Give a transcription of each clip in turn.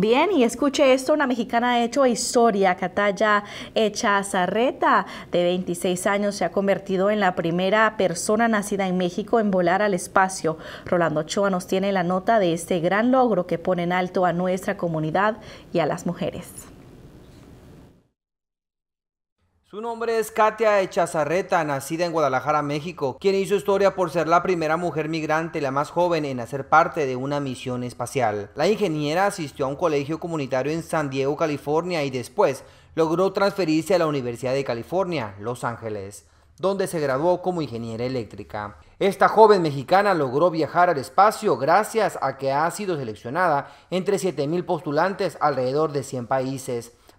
Bien, y escuche esto, una mexicana ha hecho historia. Cataya Echazarreta, de 26 años, se ha convertido en la primera persona nacida en México en volar al espacio. Rolando Ochoa nos tiene la nota de este gran logro que pone en alto a nuestra comunidad y a las mujeres. Su nombre es Katia Echazarreta, nacida en Guadalajara, México, quien hizo historia por ser la primera mujer migrante, y la más joven en hacer parte de una misión espacial. La ingeniera asistió a un colegio comunitario en San Diego, California y después logró transferirse a la Universidad de California, Los Ángeles, donde se graduó como ingeniera eléctrica. Esta joven mexicana logró viajar al espacio gracias a que ha sido seleccionada entre 7.000 postulantes alrededor de 100 países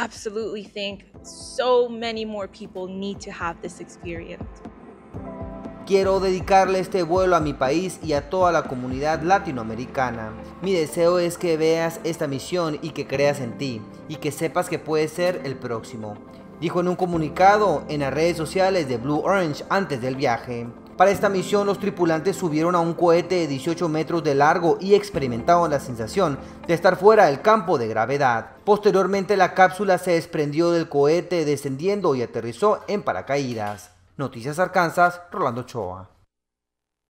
absolutely think so many more people need to have this Quiero dedicarle este vuelo a mi país y a toda la comunidad latinoamericana. Mi deseo es que veas esta misión y que creas en ti y que sepas que puedes ser el próximo, dijo en un comunicado en las redes sociales de Blue Orange antes del viaje. Para esta misión, los tripulantes subieron a un cohete de 18 metros de largo y experimentaron la sensación de estar fuera del campo de gravedad. Posteriormente, la cápsula se desprendió del cohete descendiendo y aterrizó en paracaídas. Noticias Arkansas, Rolando Choa.